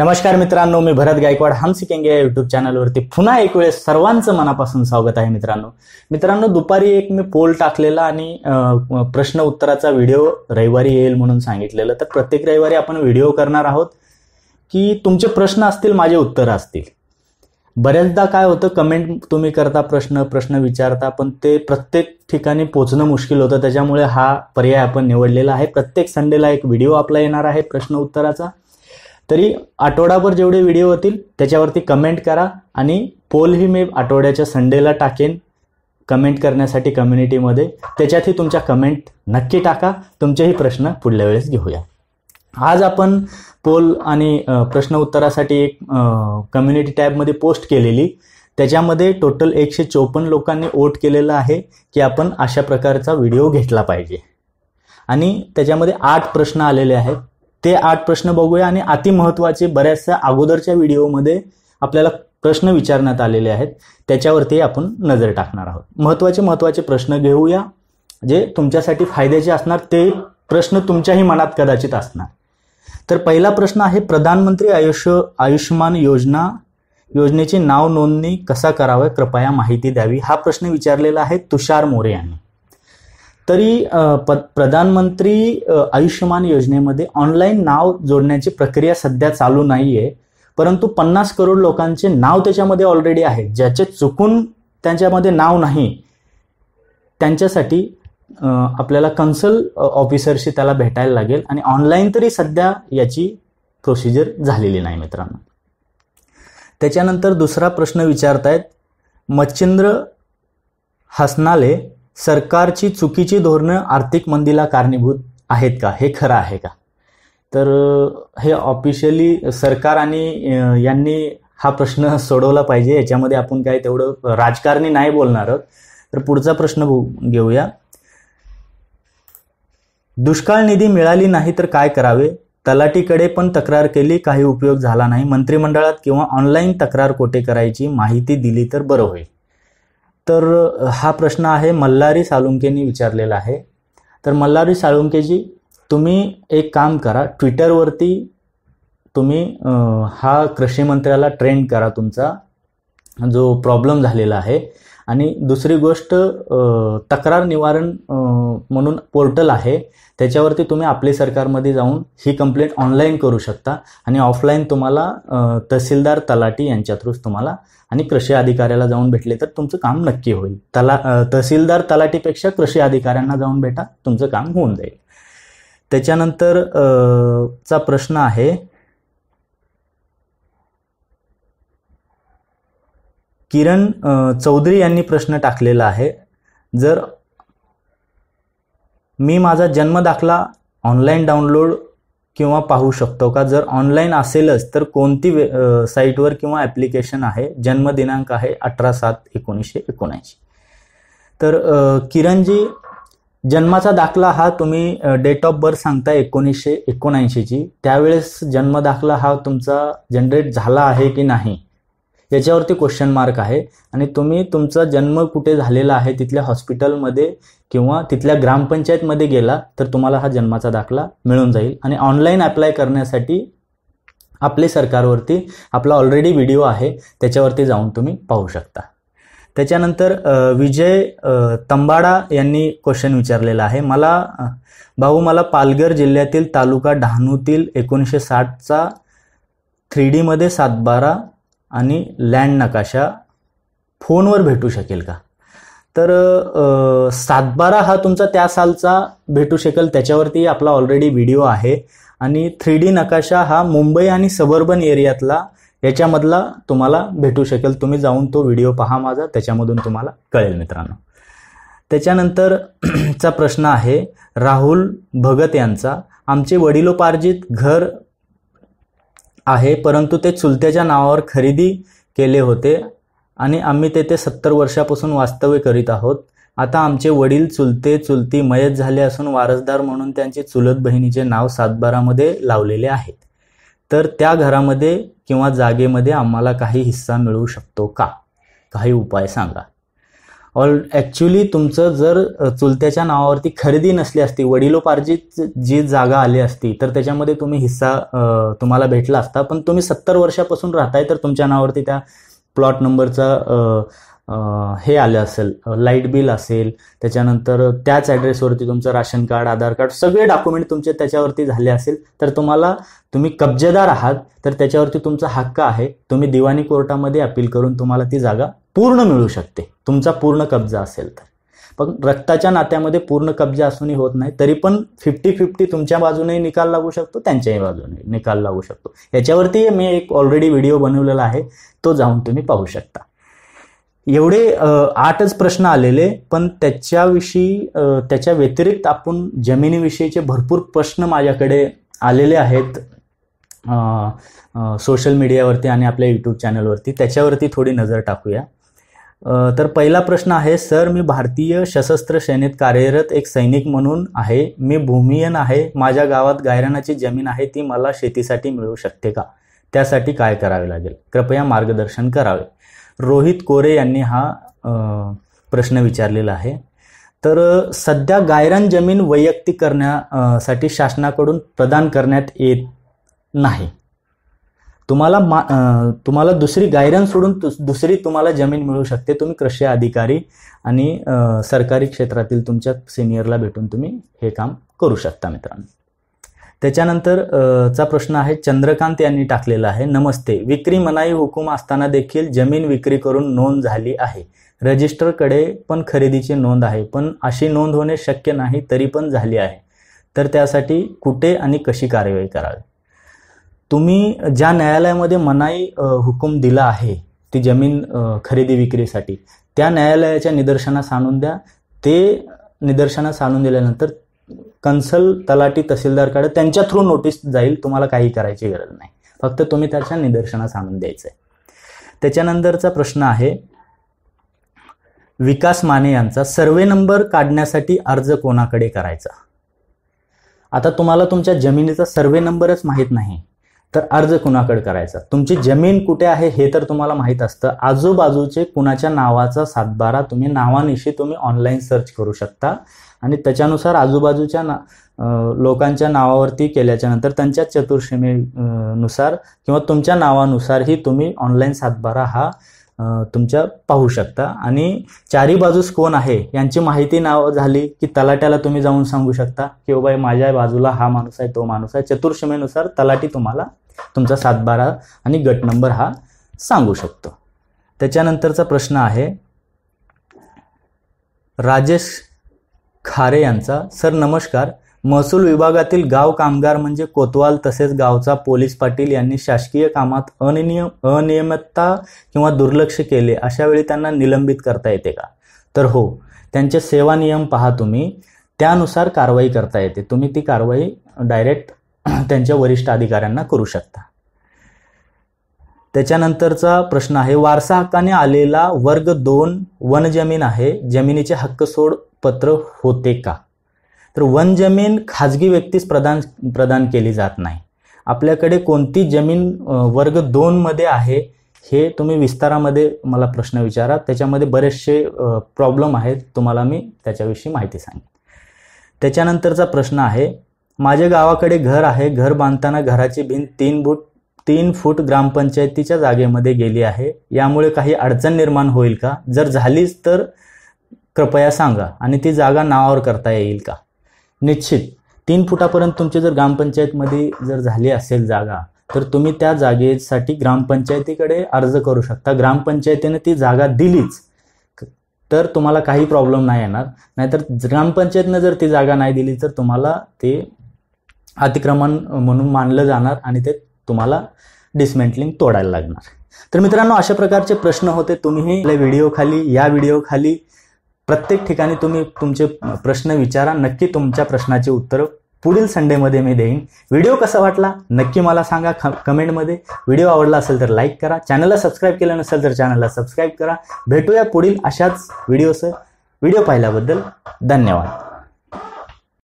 नमस्कार मित्रांनो मी भरत गायकवाड हम सिकेंगे या युट्यूब चॅनलवरती पुन्हा एक वेळेस सर्वांचं मनापासून स्वागत आहे मित्रांनो मित्रांनो दुपारी एक मी पोल टाकलेला आणि प्रश्न उत्तराचा व्हिडिओ रविवारी येईल म्हणून सांगितलेलं तर प्रत्येक रविवारी आपण व्हिडिओ करणार आहोत की तुमचे प्रश्न असतील माझे उत्तर असतील बऱ्याचदा काय होतं कमेंट तुम्ही करता प्रश्न प्रश्न विचारता पण ते प्रत्येक ठिकाणी पोचणं मुश्किल होतं त्याच्यामुळे हा पर्याय आपण निवडलेला आहे प्रत्येक संडेला एक व्हिडिओ आपला येणार आहे प्रश्न उत्तराचा तरी आठवडाभर जेवढे व्हिडिओ होतील त्याच्यावरती कमेंट करा आणि पोलही मी आठवड्याच्या संडेला टाकेन कमेंट करण्यासाठी कम्युनिटीमध्ये त्याच्यातही तुमच्या कमेंट नक्की टाका तुमचेही प्रश्न पुढल्या वेळेस घेऊया आज आपण पोल आणि प्रश्न उत्तरासाठी एक कम्युनिटी टॅबमध्ये पोस्ट केलेली त्याच्यामध्ये टोटल एकशे चोपन्न लोकांनी वोट केलेलं आहे की आपण अशा प्रकारचा व्हिडिओ घेतला पाहिजे आणि त्याच्यामध्ये आठ प्रश्न आलेले आहेत ते आठ प्रश्न बघूया आणि अतिमहत्वाचे बऱ्याचशा अगोदरच्या व्हिडिओमध्ये आपल्याला प्रश्न विचारण्यात आलेले आहेत त्याच्यावरती आपण नजर टाकणार आहोत महत्त्वाचे महत्त्वाचे प्रश्न घेऊया जे तुमच्यासाठी फायद्याचे असणार ते प्रश्न तुमच्याही मनात कदाचित असणार तर पहिला प्रश्न आहे प्रधानमंत्री आयुष्य आयुष्यमान योजना योजनेची नाव नोंदणी कसा करावं कृपया माहिती द्यावी हा प्रश्न विचारलेला आहे तुषार मोरे यांनी तरी प्रधानमंत्री आयुष्यमान योजनेमध्ये ऑनलाईन नाव जोडण्याची प्रक्रिया सध्या चालू नाहीये परंतु पन्नास करोड लोकांचे नाव त्याच्यामध्ये ऑलरेडी आहे ज्याचे चुकून त्यांच्यामध्ये नाव नाही त्यांच्यासाठी आपल्याला कन्सल ऑफिसरशी त्याला भेटायला लागेल आणि ऑनलाईन तरी सध्या याची प्रोसिजर झालेली नाही मित्रांनो त्याच्यानंतर दुसरा प्रश्न विचारतायत मच्छिंद्र हसनाले सरकारची चुकीची धोरणं आर्थिक मंदीला कारणीभूत आहेत का हे खरं आहे का तर हे ऑफिशियली सरकार आणि यांनी हा प्रश्न सोडवला पाहिजे याच्यामध्ये आपण काय तेवढं राजकारणी नाही बोलणार तर पुढचा प्रश्न घेऊया दुष्काळ निधी मिळाली नाही तर काय करावे तलाटीकडे पण तक्रार केली काही उपयोग झाला नाही मंत्रिमंडळात किंवा ऑनलाईन तक्रार कोठे करायची माहिती दिली तर बरं होईल तर हा प्रश्न आहे मल्हारी साळुंकेनी विचारलेला आहे तर मल्हारी साळुंकेजी तुम्ही एक काम करा ट्विटरवरती तुम्ही हा कृषी मंत्र्याला ट्रेंड करा तुमचा जो प्रॉब्लेम झालेला आहे आणि दुसरी गोष्ट तक्रार निवारण म्हणून पोर्टल आहे त्याच्यावरती तुम्ही आपले सरकारमध्ये जाऊन ही कंप्लेंट ऑनलाईन करू शकता आणि ऑफलाईन तुम्हाला तहसीलदार तलाटी यांच्या थ्रूच तुम्हाला आणि कृषी अधिकाऱ्याला जाऊन भेटले तर तुमचं काम नक्की होईल तला तहसीलदार तलाटीपेक्षा कृषी अधिकाऱ्यांना जाऊन भेटा तुमचं काम होऊन जाईल त्याच्यानंतर चा प्रश्न आहे किरण चौधरी यांनी प्रश्न टाकलेला आहे जर मी माझा जन्मदाखला ऑनलाईन डाउनलोड किंवा पाहू शकतो का जर ऑनलाईन असेलच तर कोणती वे साईटवर किंवा ॲप्लिकेशन आहे जन्मदिनांक आहे अठरा सात एकोणीसशे एकोणऐंशी तर किरणजी जन्माचा दाखला हा तुम्ही डेट ऑफ बर्थ सांगता एकोणीसशे एकोणऐंशीची त्यावेळेस जन्मदाखला हा तुमचा जनरेट झाला आहे की नाही याच्यावरती क्वेश्चन मार्क आहे आणि तुम्ही तुमचा जन्म कुठे झालेला आहे तिथल्या हॉस्पिटलमध्ये किंवा तिथल्या ग्रामपंचायतमध्ये गेला तर तुम्हाला हा जन्माचा दाखला मिळून जाईल आणि ऑनलाईन अप्लाय करण्यासाठी आपले सरकारवरती आपला ऑलरेडी व्हिडिओ आहे त्याच्यावरती जाऊन तुम्ही पाहू शकता त्याच्यानंतर विजय तंबाडा यांनी क्वेश्चन विचारलेला आहे मला भाऊ मला पालघर जिल्ह्यातील तालुका डहाणूतील एकोणीसशे साठचा थ्री डीमध्ये सातबारा आणि लँड नकाशा फोनवर भेटू शकेल का तर सातबारा हा तुमचा त्या सालचा भेटू शकेल त्याच्यावरती आपला ऑलरेडी व्हिडिओ आहे आणि थ्री डी नकाशा हा मुंबई आणि सबर्बन एरियातला याच्यामधला तुम्हाला भेटू शकेल तुम्ही जाऊन तो व्हिडिओ पहा माझा त्याच्यामधून तुम्हाला कळेल मित्रांनो त्याच्यानंतरचा प्रश्न आहे राहुल भगत यांचा आमचे वडिलोपार्जित घर आहे परंतु ते चुलत्याच्या नावावर खरेदी केले होते आणि आम्ही तेथे सत्तर वर्षापासून वास्तव्य करीत आहोत आता आमचे वडील चुलते चुलती मयत झाले असून वारसदार म्हणून त्यांचे चुलत बहिणीचे नाव सातबारामध्ये लावलेले आहे तर त्या घरामध्ये किंवा जागेमध्ये आम्हाला काही हिस्सा मिळू शकतो का काही उपाय सांगा ऑल ॲक्च्युली तुमचं जर चुलत्याच्या नावावरती खरेदी नसली असती वडिलोपार्जित जी जागा आली असती तर त्याच्यामध्ये तुम्ही हिस्सा तुम्हाला भेटला असता पण तुम्ही सत्तर वर्षापासून राहताय तर तुमच्या नावावरती त्या प्लॉट नंबरचा हे आलं असेल लाईट बिल असेल त्याच्यानंतर त्याच ॲड्रेसवरती तुमचं राशन कार्ड आधार कार्ड सगळे डॉक्युमेंट तुमचे त्याच्यावरती झाले असेल तर तुम्हाला तुम्ही कब्जेदार आहात तर त्याच्यावरती तुमचा हक्क आहे तुम्ही दिवाणी कोर्टामध्ये अपील करून तुम्हाला ती जागा पूर्ण मिळू शकते तुमचा पूर्ण कब्जा असेल तर पण रक्ताच्या नात्यामध्ये पूर्ण कब्जा असूनही होत नाही तरी पण फिफ्टी फिफ्टी तुमच्या बाजूनेही निकाल लागू शकतो त्यांच्याही बाजूने निकाल लागू शकतो याच्यावरती मी एक ऑलरेडी व्हिडिओ बनवलेला आहे तो जाऊन तुम्ही पाहू शकता एवढे आठच प्रश्न आलेले पण त्याच्याविषयी त्याच्या व्यतिरिक्त आपण जमिनीविषयीचे भरपूर प्रश्न माझ्याकडे आलेले आहेत सोशल मीडियावरती आणि आपल्या यूट्यूब चॅनलवरती त्याच्यावरती थोडी नजर टाकूया तर पहिला प्रश्न आहे सर मी भारतीय सशस्त्र सेनेत कार्यरत एक सैनिक म्हणून आहे मी भूमियन आहे माझ्या गावात गायरानाची जमीन आहे ती मला शेतीसाठी मिळू शकते का त्यासाठी काय करावे लागेल कृपया मार्गदर्शन करावे रोहित कोरे यांनी हा प्रश्न विचारलेला आहे तर सध्या गायरान जमीन वैयक्तिक करण्यासाठी शासनाकडून प्रदान करण्यात येत नाही तुम्हाला मा तुम्हाला दुसरी गायडन्स सोडून दुसरी तुम्हाला जमीन मिळू शकते तुम्ही कृषी अधिकारी आणि सरकारी क्षेत्रातील तुमच्या सिनियरला भेटून तुम्ही हे काम करू शकता मित्रांनो त्याच्यानंतर चा प्रश्न आहे चंद्रकांत यांनी टाकलेला आहे नमस्ते विक्री मनाई हुकूम असताना देखील जमीन विक्री करून नोंद झाली आहे रजिस्टरकडे पण खरेदीची नोंद आहे पण अशी नोंद होणे शक्य नाही तरी पण झाली आहे तर त्यासाठी कुठे आणि कशी कारवाई करावी तुम्ही ज्या न्यायालयामध्ये मनाई हुकूम दिला आहे ती जमीन खरेदी विक्रीसाठी त्या न्यायालयाच्या निदर्शनास आणून द्या ते निदर्शनास आणून दिल्यानंतर कन्सल तलाटी तहसीलदारकडे त्यांच्या थ्रू नोटीस जाईल तुम्हाला काही करायची गरज नाही फक्त तुम्ही त्याच्या निदर्शनास आणून द्यायचं आहे त्याच्यानंतरचा प्रश्न आहे विकास माने यांचा सर्वे नंबर काढण्यासाठी अर्ज कोणाकडे करायचा आता तुम्हाला तुमच्या जमिनीचा सर्वे नंबरच माहीत नाही तर अर्ज कुणाकडे करायचा तुमची जमीन कुठे आहे हे तर तुम्हाला माहीत असतं आजूबाजूचे कुणाच्या नावाचा सातबारा तुम्ही नावानिशी तुम्ही ऑनलाईन सर्च करू शकता आणि त्याच्यानुसार आजूबाजूच्या ना लोकांच्या नावावरती केल्याच्यानंतर त्यांच्या नुसार किंवा तुमच्या नावानुसारही तुम्ही ऑनलाईन सातबारा हा तुमच्या पाहू शकता आणि चारी बाजूस कोण आहे यांची माहिती नाव झाली की तलाट्याला तुम्ही जाऊन सांगू शकता की बाई माझ्या बाजूला हा माणूस आहे तो माणूस आहे चतुर्षमेनुसार तलाटी तुम्हाला तुमचा सातबारा आणि गट नंबर हा सांगू शकतो त्याच्यानंतरचा प्रश्न आहे राजेश खारे यांचा सर नमस्कार महसूल विभागातील गाव कामगार म्हणजे कोतवाल तसेच गावचा पोलीस पाटील यांनी शासकीय कामात अनियम अनियमितता किंवा दुर्लक्ष केले अशा वेळी त्यांना निलंबित करता येते का तर हो त्यांचे सेवा नियम पहा तुम्ही त्यानुसार कारवाई करता येते तुम्ही ती कारवाई डायरेक्ट त्यांच्या वरिष्ठ अधिकाऱ्यांना करू शकता त्याच्यानंतरचा प्रश्न आहे वारसा हक्काने आलेला वर्ग दोन वन जमीन आहे जमिनीचे हक्क सोड पत्र होते का तर वन जमीन खाजगी व्यक्तीस प्रदान प्रदान केली जात नाही आपल्याकडे कोणती जमीन वर्ग दोनमध्ये आहे हे तुम्ही विस्तारामध्ये मला प्रश्न विचारा त्याच्यामध्ये बरेचसे प्रॉब्लेम आहेत तुम्हाला मी त्याच्याविषयी माहिती सांगेन त्याच्यानंतरचा प्रश्न आहे माझ्या गावाकडे घर आहे घर बांधताना घराची भिंत तीन फूट तीन फूट ग्रामपंचायतीच्या जागेमध्ये गेली आहे यामुळे काही अडचण निर्माण होईल का जर झालीच तर कृपया सांगा आणि ती जागा नावावर करता येईल का निश्चित तीन फुटापर्यंत तुमची जर ग्रामपंचायतमध्ये जर झाली असेल जागा तर तुम्ही त्या जागेसाठी ग्रामपंचायतीकडे अर्ज करू शकता ग्रामपंचायतीने ती जागा दिलीच तर तुम्हाला काही प्रॉब्लेम नाही येणार नाहीतर ग्रामपंचायतनं जर ती जागा नाही दिली तर तुम्हाला ते अतिक्रमण म्हणून मानलं जाणार आणि ते तुम्हाला डिसमेंटलिंग तोडायला लागणार तर मित्रांनो अशा प्रकारचे प्रश्न होते तुम्हीही व्हिडिओ खाली या व्हिडिओ खाली प्रत्येक ठिकाणी तुम्ही तुमचे प्रश्न विचारा नक्की तुमच्या प्रश्नाचे उत्तर पुढील संडेमध्ये मी देईन व्हिडिओ कसा वाटला नक्की मला सांगा कमेंट कमेंटमध्ये व्हिडिओ आवडला असेल तर लाईक करा चॅनलला सबस्क्राईब केलं नसेल तर चॅनलला सबस्क्राईब करा भेटूया पुढील अशाच व्हिडिओसह व्हिडिओ पाहिल्याबद्दल धन्यवाद